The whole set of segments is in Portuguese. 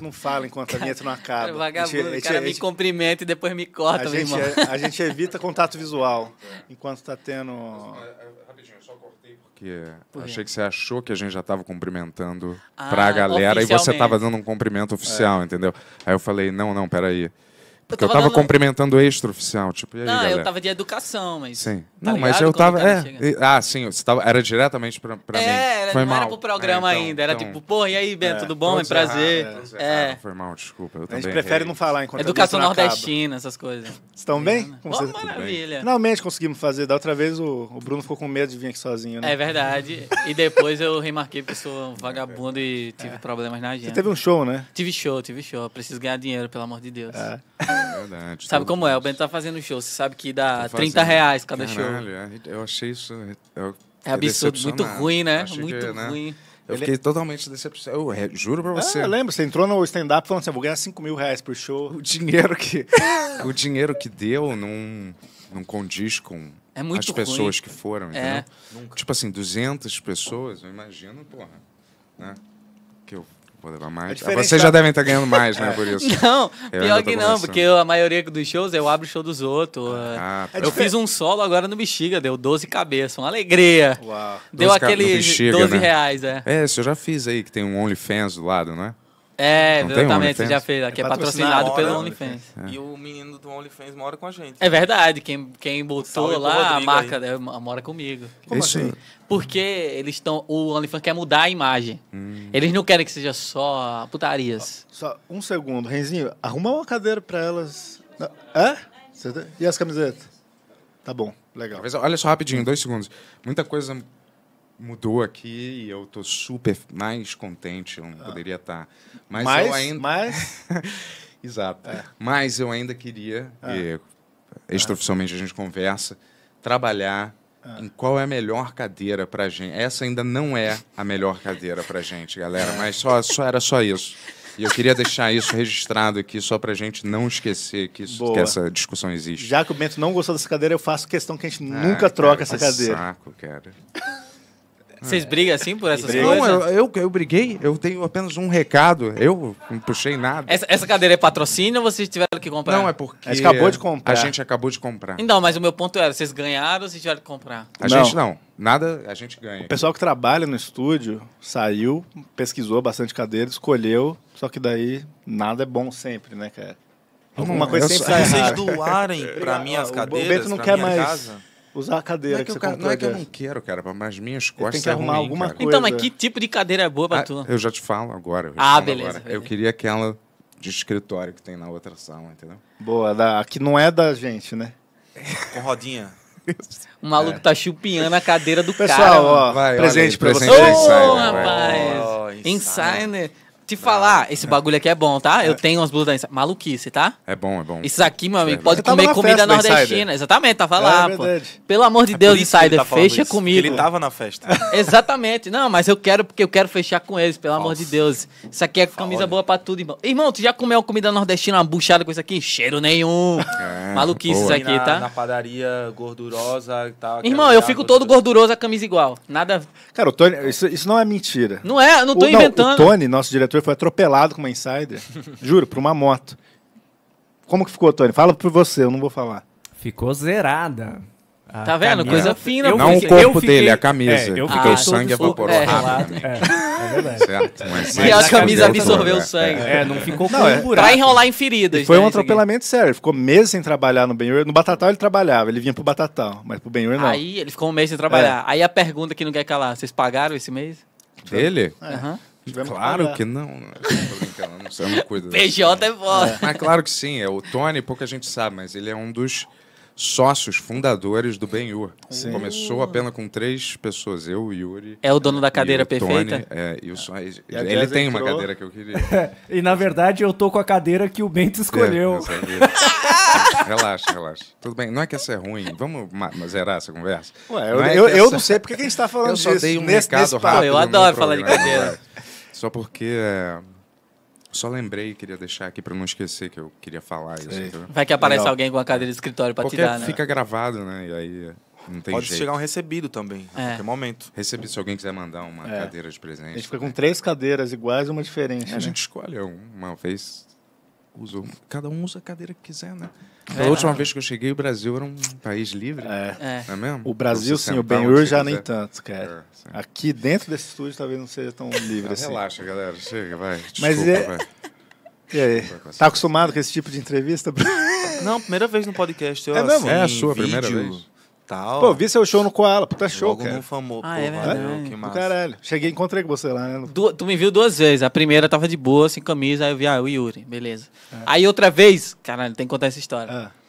não fala enquanto a vinheta não acaba. Cara, vagabundo, a gente, o cara a gente, me cumprimenta e depois me corta, a meu gente, irmão. A, é- a gente evita contato visual é. enquanto está tendo... É, rapidinho, eu só cortei porque Por achei que você achou que a gente já estava cumprimentando ah, para a galera e você estava dando um cumprimento oficial, é. entendeu? Aí eu falei, não, não, peraí. Porque eu tava, eu tava dando... cumprimentando o extra-oficial, tipo, aí, Não, galera? eu tava de educação, mas... Sim. Tá não, mas eu tá, tava... É, ah, sim, você tava, era diretamente pra, pra é, mim. Era, foi não mal. era pro programa é, então, ainda, era então... tipo, pô, e aí, Bento, é, tudo bom? É prazer. Errado, é, é. Foi mal, desculpa, eu também A gente prefere errei. não falar enquanto Educação nordestina, essas coisas. Estão bem? Como oh, maravilha. Finalmente conseguimos fazer. Da outra vez o, o Bruno ficou com medo de vir aqui sozinho, né? É verdade. E depois eu remarquei porque sou vagabundo e tive é. problemas na agenda. Você teve um show, né? Tive show, tive show. Preciso ganhar dinheiro, pelo amor de Deus. É. Verdade. sabe como é? O Bento tá fazendo show, você sabe que dá 30 reais cada Caralho, show. É, é eu achei isso. É, eu... É absurdo, muito ruim, né? Achei muito que, né, ruim. Né? Eu Ele... fiquei totalmente decepcionado. Eu é, juro pra ah, você. Ah, você entrou no stand-up falando assim: eu vou ganhar 5 mil reais por show. O dinheiro que, o dinheiro que deu não, não condiz com é as pessoas que foram, entendeu? Tipo assim, 200 pessoas, eu imagino, porra. Né? Que eu vou levar mais. Ah, vocês é já devem estar ganhando mais, né? Por isso. Não, eu pior que não, porque a maioria dos shows eu abro o show dos outros. Ah, tá. Eu fiz um solo agora no Bexiga, deu 12 cabeças, uma alegria. Uau. Deu aquele Bexiga, 12 né? reais, é. É, isso eu já fiz aí, que tem um OnlyFans do lado, não é? É, exatamente, você já fez. Aqui é, é patrocinado, patrocinado pelo né? OnlyFans. É. E o menino do OnlyFans mora com a gente. É verdade, quem, quem botou Salve lá a marca é, mora comigo. Como Isso. assim? Porque eles estão. O OnlyFans quer mudar a imagem. Hum. Eles não querem que seja só putarias. Só um segundo, Renzinho, arruma uma cadeira pra elas. É? E as camisetas? Tá bom, legal. Olha só rapidinho, dois segundos. Muita coisa mudou aqui e eu estou super mais contente, eu não ah. poderia estar. Tá. Mas, mas, eu ainda. Mas... Exato. É. Mas eu ainda queria, ah. e extraoficialmente a gente conversa, trabalhar ah. em qual é a melhor cadeira para gente. Essa ainda não é a melhor cadeira para gente, galera, mas só, só era só isso. E eu queria deixar isso registrado aqui, só para a gente não esquecer que, isso, que, essa discussão existe. Já que o Bento não gostou dessa cadeira, eu faço questão que a gente ah, nunca troca cara, essa cadeira. saco, cara. Vocês brigam assim por essas Briga. coisas? Não, eu, eu, eu, briguei, eu tenho apenas um recado. Eu não puxei nada. Essa, essa cadeira é patrocínio ou vocês tiveram que comprar? Não, é porque. A gente acabou de comprar. A gente acabou de comprar. Não, mas o meu ponto era: vocês ganharam ou vocês tiveram que comprar? A não. gente não. Nada a gente ganha. O pessoal que trabalha no estúdio saiu, pesquisou bastante cadeira, escolheu, só que daí nada é bom sempre, né, cara? Alguma coisa sempre sai Vocês doarem pra minhas ah, cadeiras, o Bento não quer mais. Casa. Usar a cadeira não é que, que você comprou. Não é que eu não quero, cara, mas minhas costas. Tem que arrumar é ruim, alguma cara. coisa. Então, mas que tipo de cadeira é boa pra ah, tu? Eu já te falo agora. ah, beleza, agora. beleza. Eu queria aquela de escritório que tem na outra sala, entendeu? Boa, da, que não é da gente, né? Com rodinha. O maluco é. tá chupinhando a cadeira do Pessoal, cara. Pessoal, presente, presente pra vocês. Ô, oh, rapaz. Oh, Insider. Te falar, ah. esse bagulho aqui é bom, tá? Eu é. tenho umas blusas da Insider. Maluquice, tá? É bom, é bom. Esses aqui, meu amigo, é pode comer comida nordestina. Exatamente, tava é lá, pô. Pelo amor de Deus, Insider, tá fecha comigo. Ele tava na festa. Exatamente. Não, mas eu quero, porque eu quero fechar com eles, pelo amor de Deus. Isso aqui é camisa boa pra tudo, irmão. Irmão, tu já comeu comida nordestina, uma buchada com isso aqui? Cheiro nenhum. Maluquice isso aqui, tá? Na padaria gordurosa e tal. Irmão, eu fico todo gorduroso, a camisa igual. Nada. Cara, o Tony, isso não é mentira. Não é, não tô inventando. O Tony, nosso diretor, foi atropelado com uma Insider. juro, por uma moto. Como que ficou, Tony? Fala por você, eu não vou falar. Ficou zerada. A tá vendo? Camisa. Coisa fina. Eu não fiquei, o corpo dele, a camisa. É, eu fiquei ah, o sangue evaporou é. rápido. É, é verdade. Certo, mas e a camisa absorveu o sangue. É, é, não ficou não, com é. um buraco. Pra enrolar em feridas. E foi né, um atropelamento sério. Ele ficou meses sem trabalhar no Benhur. No Batatal ele trabalhava, ele vinha pro Batatal, mas pro Benhur não. Aí ele ficou um mês sem trabalhar. É. Aí a pergunta que não quer calar, vocês pagaram esse mês? Dele? Aham. Uhum. Claro que, que não. Né? Tô brincando, não sei, não cuido. PJ é, assim, é né? foda. É. Mas claro que sim, é o Tony, pouca gente sabe, mas ele é um dos sócios fundadores do Ben-Hur. Começou apenas com três pessoas, eu, o Yuri. É o dono da cadeira perfeita? Tony, é, e o e ele tem entrou. uma cadeira que eu queria. e na verdade eu tô com a cadeira que o Bento é, escolheu. É, relaxa, relaxa. Tudo bem, não é que essa é ruim, vamos zerar essa conversa. Ué, eu não, é eu, eu não sei porque que a gente tá falando isso. disso. Eu só dei um nesse, recado nesse rápido. Eu adoro falar de cadeira. Só porque. É... Só lembrei, e queria deixar aqui para não esquecer que eu queria falar Sei. isso. Entendeu? Vai que aparece Legal. alguém com a cadeira de escritório para tirar, né? fica gravado, né? E aí não tem Pode jeito. chegar um recebido também, é. a qualquer momento. Recebido, se alguém quiser mandar uma é. cadeira de presente. A gente fica com três cadeiras iguais uma diferente. É, né? A gente escolhe uma vez, uso Cada um usa a cadeira que quiser, né? É, a última vez que eu cheguei, o Brasil era um país livre. É. é. Não é mesmo? O Brasil, sim, o Ben Ur já nem tanto, cara. É, Aqui dentro desse estúdio talvez não seja tão livre ah, assim. Relaxa, galera. Chega, vai. Desculpa, Mas é... vai. E aí? Tá acostumado com esse tipo de entrevista? Não, primeira vez no podcast. Eu, é mesmo? Assim, é a sua vídeo. primeira vez. Tal. Pô, vi seu show no Koala, puta show, Logo cara. famoso. Ah, é verdade. valeu, que massa. Caralho. Cheguei e encontrei com você lá, né? Du- tu me viu duas vezes. A primeira tava de boa, sem camisa, aí eu vi, ah, o Yuri, beleza. É. Aí outra vez, caralho, tem que contar essa história. É.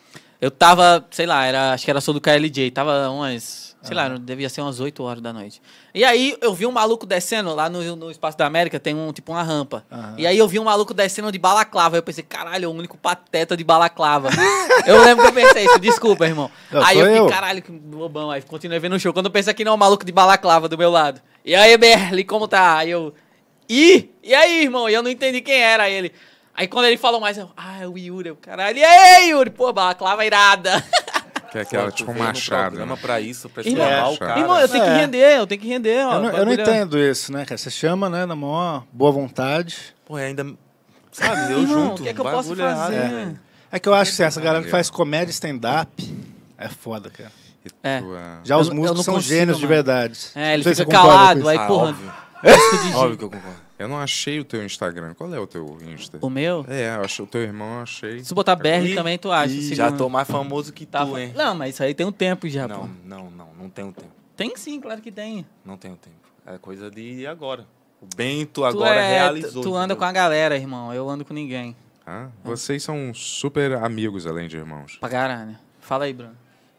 Eu tava, sei lá, era, acho que era só do KLJ, tava umas, sei ah. lá, devia ser umas 8 horas da noite. E aí eu vi um maluco descendo, lá no, no Espaço da América tem um, tipo, uma rampa. Ah. E aí eu vi um maluco descendo de balaclava, eu pensei, caralho, é o único pateta de balaclava. eu lembro que eu pensei isso, desculpa, irmão. Não, aí eu fiquei, eu. caralho, que bobão, aí continuei vendo o show. Quando eu pensei que não, é um maluco de balaclava do meu lado. E aí, Berli, como tá? Aí eu, ih, e aí, irmão? E eu não entendi quem era, aí ele... Aí quando ele falou mais, eu, ah, é o Yuri, é o caralho, e aí, Yuri? Pô, balaclava irada. Que é aquela, tipo, machado. Né? pra isso, pra Irmão, é, o cara. Irmão, eu tenho é. que render, eu tenho que render. Ó, eu não, eu não é entendo isso, né, cara? Você chama, né, na maior boa vontade. Pô, é ainda... Sabe, eu junto. O que é que eu posso é fazer? É. é. que eu acho que assim, essa galera que faz comédia stand-up é foda, cara. É. Já os músicos são consigo, gênios mano. de verdade. É, ele fica calado, aí, porra... Óbvio. óbvio que eu concordo. Eu não achei o teu Instagram. Qual é o teu Insta? O meu? É, acho, o teu irmão eu achei. Se botar BR também, tu acha. Ih, já tô mais famoso que tá, tu, hein? Não, mas isso aí tem um tempo já, Não, pô. não, não. Não tenho tempo. Tem sim, claro que tem. Não tenho tempo. É coisa de agora. O Bento agora é, realizou. Tu anda com a galera, irmão. Eu ando com ninguém. Ah, vocês são super amigos, além de irmãos. Pra caralho. Fala aí, Bruno.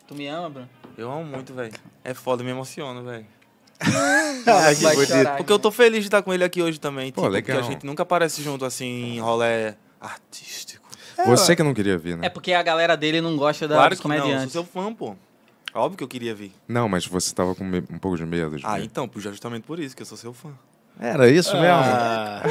Tu me ama, Bruno? Eu amo muito, velho. É foda, me emociono, velho. que Porque eu tô feliz de estar com ele aqui hoje também. Pô, tipo, legal. Porque a gente nunca aparece junto assim em artístico. É, Você que não queria vir, né? É porque a galera dele não gosta da, claro dos que comediantes. Não, eu sou seu fã, pô. Óbvio que eu queria vir. Não, mas você tava com um pouco de medo. de Ah, vir. então, justamente por isso que eu sou seu fã. Era isso Ah. mesmo? Ah.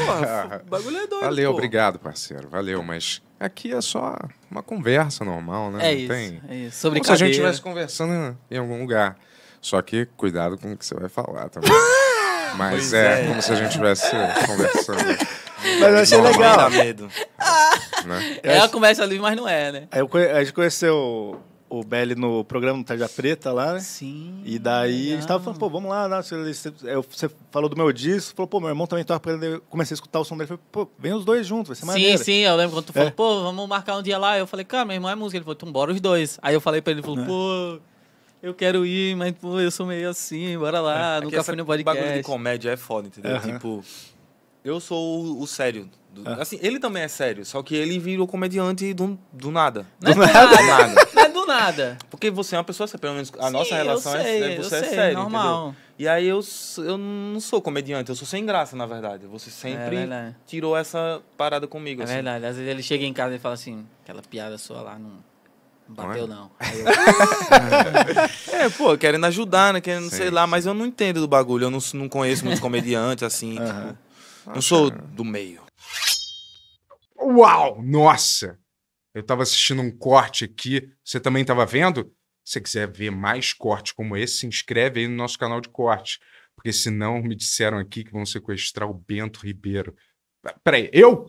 ah. o bagulho é doido. Valeu, pô. obrigado, parceiro. Valeu, mas aqui é só uma conversa normal, né? É Não isso. Tem... É isso. Sobre Como se a gente estivesse conversando em algum lugar. Só que cuidado com o que você vai falar também. Mas é, é, como se a gente estivesse conversando. Mas eu achei Normal. legal. Dá medo. Ah. Né? É a conversa ali, mas não é, né? Aí conhe... A gente conheceu o Belly no programa do Tarja Preta lá, né? Sim. E daí legal. a gente tava falando, pô, vamos lá, é, você falou do meu disco, falou, pô, meu irmão também tava tá aprendendo, comecei a escutar o som dele, falei, pô, vem os dois juntos, vai ser maneiro. Sim, sim, eu lembro quando tu falou, é. pô, vamos marcar um dia lá, eu falei, cara, meu irmão é música, ele falou, então bora os dois. Aí eu falei pra ele, ele falou, né? pô eu quero ir, mas pô, eu sou meio assim, bora lá, é, é nunca fui no podcast. bagulho de comédia é foda, entendeu? Uhum. Tipo, eu sou o, o sério. Do, ah. Assim, ele também é sério, só que ele virou comediante do, do nada. Não é do é nada. Do nada. Não é do nada. Porque você é uma pessoa, pelo menos a Sim, nossa relação é sei, é, você é sei, sério, normal. entendeu? E aí eu, eu não sou comediante, eu sou sem graça, na verdade. Você sempre é tirou essa parada comigo. É assim. verdade. Às vezes ele chega em casa e fala assim, aquela piada sua lá não não é? bateu, não. Eu... é, pô, querendo ajudar, né? Querendo, sei, sei lá, mas eu não entendo do bagulho. Eu não, não conheço muitos comediantes, assim. Uhum. Tipo, não ah, sou cara. do meio. Uau! Nossa! Eu tava assistindo um corte aqui. Você também tava vendo? Se você quiser ver mais cortes como esse, se inscreve aí no nosso canal de cortes. Porque senão me disseram aqui que vão sequestrar o Bento Ribeiro. Peraí, eu?